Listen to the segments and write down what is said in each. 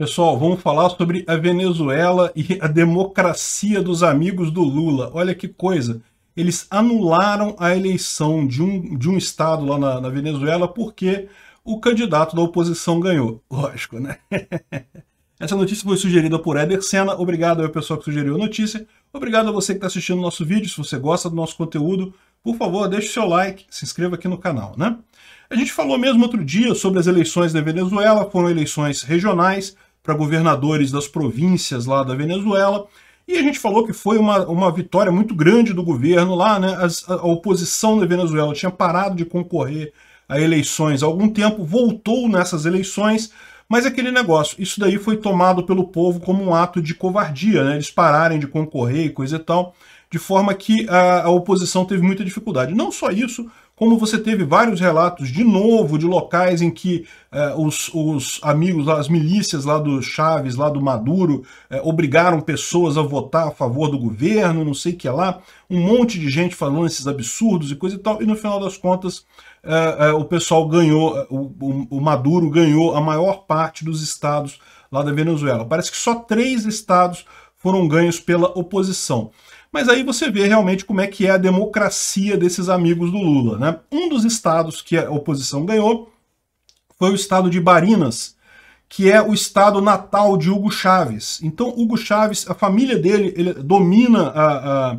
Pessoal, vamos falar sobre a Venezuela e a democracia dos amigos do Lula. Olha que coisa. Eles anularam a eleição de um, de um estado lá na, na Venezuela porque o candidato da oposição ganhou. Lógico, né? Essa notícia foi sugerida por Eder Senna. Obrigado ao pessoal que sugeriu a notícia. Obrigado a você que está assistindo o nosso vídeo. Se você gosta do nosso conteúdo, por favor, deixe o seu like, se inscreva aqui no canal, né? A gente falou mesmo outro dia sobre as eleições da Venezuela, foram eleições regionais, para governadores das províncias lá da Venezuela. E a gente falou que foi uma, uma vitória muito grande do governo lá, né? As, a oposição da Venezuela tinha parado de concorrer a eleições há algum tempo, voltou nessas eleições, mas aquele negócio, isso daí foi tomado pelo povo como um ato de covardia, né? Eles pararem de concorrer e coisa e tal, de forma que a, a oposição teve muita dificuldade. Não só isso, como você teve vários relatos de novo de locais em que eh, os, os, amigos, as milícias lá do Chaves, lá do Maduro, eh, obrigaram pessoas a votar a favor do governo, não sei o que lá, um monte de gente falando esses absurdos e coisa e tal, e no final das contas eh, eh o pessoal ganhou, eh, o, o Maduro ganhou a maior parte dos estados lá da Venezuela. Parece que só três estados foram ganhos pela oposição. Mas aí você vê realmente como é que é a democracia desses amigos do Lula. Né? Um dos estados que a oposição ganhou foi o estado de Barinas, que é o estado natal de Hugo Chaves. Então, Hugo Chaves, a família dele, domina a, a,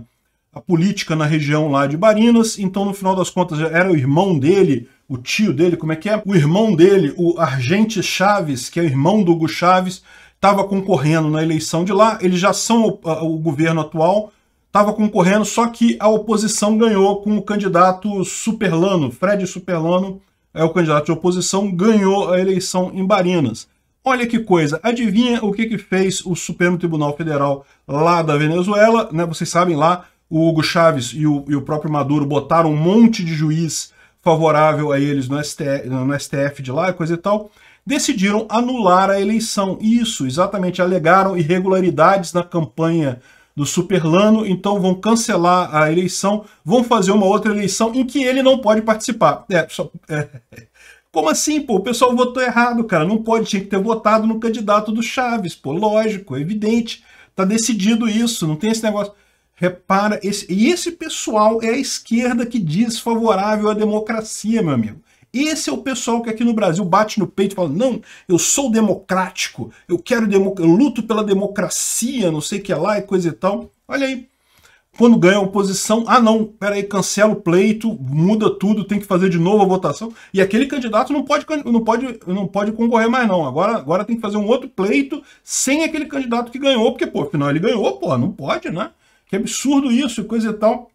a política na região lá de Barinas, então, no final das contas, era o irmão dele o tio dele, como é que é? O irmão dele, o Argente Chaves, que é irmão do Hugo Chaves, estava concorrendo na eleição de lá. Eles já são o, o, governo atual, estava concorrendo, só que a oposição ganhou com o candidato Superlano, Fred Superlano, é o candidato de oposição, ganhou a eleição em Barinas. Olha que coisa, adivinha o que, que fez o Supremo Tribunal Federal lá da Venezuela, né? Vocês sabem lá, o Hugo Chávez e o, e o próprio Maduro botaram um monte de juiz favorável a eles no STF, no STF de lá, coisa e tal, decidiram anular a eleição. Isso, exatamente, alegaram irregularidades na campanha do Superlano, então vão cancelar a eleição, vão fazer uma outra eleição em que ele não pode participar. É, só, é, como assim, pô? O pessoal votou errado, cara. Não pode, tinha que ter votado no candidato do Chaves, pô. Lógico, é evidente. Tá decidido isso, não tem esse negócio. Repara, esse, e esse pessoal é a esquerda que diz favorável à democracia, meu amigo. Esse é o pessoal que aqui no Brasil bate no peito e fala: não, eu sou democrático, eu quero eu luto pela democracia, não sei o que é lá e coisa e tal. Olha aí. Quando ganha a oposição, ah não, peraí, cancela o pleito, muda tudo, tem que fazer de novo a votação. E aquele candidato não pode, não pode, não pode concorrer mais, não. Agora, agora tem que fazer um outro pleito sem aquele candidato que ganhou, porque, pô, afinal ele ganhou, pô, não pode, né? Que absurdo isso, coisa e tal.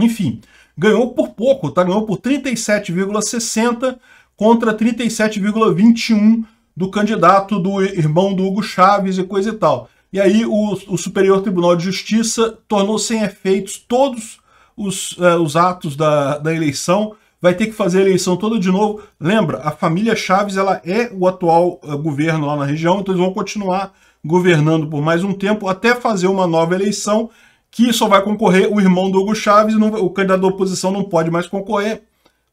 Enfim, ganhou por pouco, tá? Ganhou por 37,60 contra 37,21 do candidato do irmão do Hugo Chaves e coisa e tal. E aí o, o Superior Tribunal de Justiça tornou sem efeitos todos os, eh, os atos da, da eleição, vai ter que fazer a eleição toda de novo. Lembra, a família Chaves ela é o atual eh, governo lá na região, então eles vão continuar governando por mais um tempo até fazer uma nova eleição que só vai concorrer o irmão do Hugo Chaves, não, o candidato da oposição não pode mais concorrer.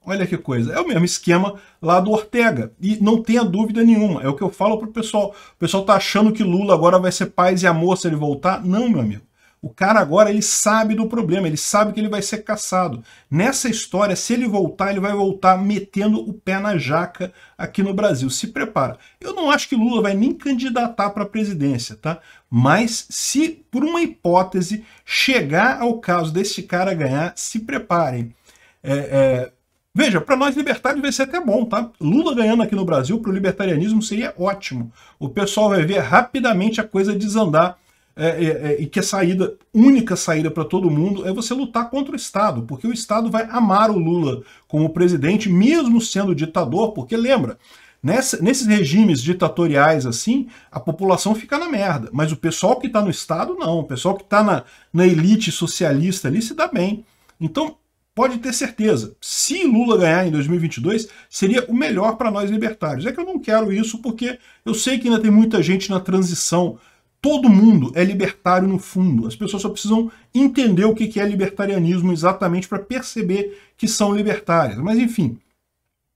Olha que coisa, é o mesmo esquema lá do Ortega. E não tenha dúvida nenhuma, é o que eu falo pro pessoal. O pessoal está achando que Lula agora vai ser paz e amor se ele voltar. Não, meu amigo. O cara agora ele sabe do problema, ele sabe que ele vai ser caçado. Nessa história, se ele voltar, ele vai voltar metendo o pé na jaca aqui no Brasil. Se prepara. Eu não acho que Lula vai nem candidatar para a presidência, tá? Mas se por uma hipótese chegar ao caso desse cara ganhar, se preparem. É, é... Veja, para nós libertários vai ser até bom, tá? Lula ganhando aqui no Brasil para o libertarianismo seria ótimo. O pessoal vai ver rapidamente a coisa desandar é, é, é, e que a é saída, única saída para todo mundo, é você lutar contra o Estado, porque o Estado vai amar o Lula como presidente, mesmo sendo ditador, porque lembra, Nessa, nesses regimes ditatoriais assim, a população fica na merda. Mas o pessoal que está no Estado, não. O pessoal que está na, na elite socialista ali se dá bem. Então, pode ter certeza. Se Lula ganhar em 2022, seria o melhor para nós libertários. É que eu não quero isso porque eu sei que ainda tem muita gente na transição Todo mundo é libertário no fundo. As pessoas só precisam entender o que é libertarianismo exatamente para perceber que são libertárias. Mas enfim.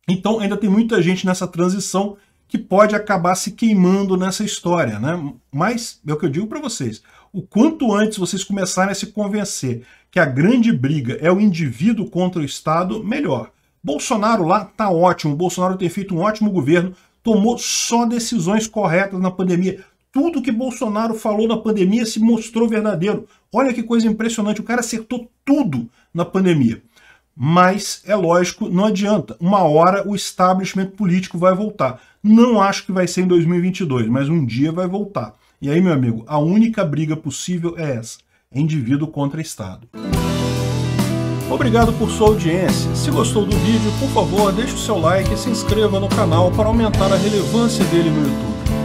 Então ainda tem muita gente nessa transição que pode acabar se queimando nessa história, né? Mas é o que eu digo para vocês: o quanto antes vocês começarem a se convencer que a grande briga é o indivíduo contra o Estado, melhor. Bolsonaro lá tá ótimo, Bolsonaro tem feito um ótimo governo, tomou só decisões corretas na pandemia, tudo que Bolsonaro falou na pandemia se mostrou verdadeiro. Olha que coisa impressionante, o cara acertou tudo na pandemia. Mas, é lógico, não adianta. Uma hora o establishment político vai voltar. Não acho que vai ser em 2022, mas um dia vai voltar. E aí, meu amigo, a única briga possível é essa. É indivíduo contra Estado. Obrigado por sua audiência. Se gostou do vídeo, por favor, deixe o seu like e se inscreva no canal para aumentar a relevância dele no YouTube.